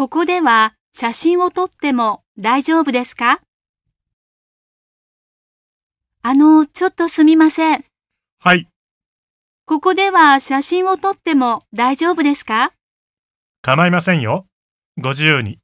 ここでは写真を撮っても大丈夫ですかあの、ちょっとすみません。はい。ここでは写真を撮っても大丈夫ですか構いませんよ。ご自由に。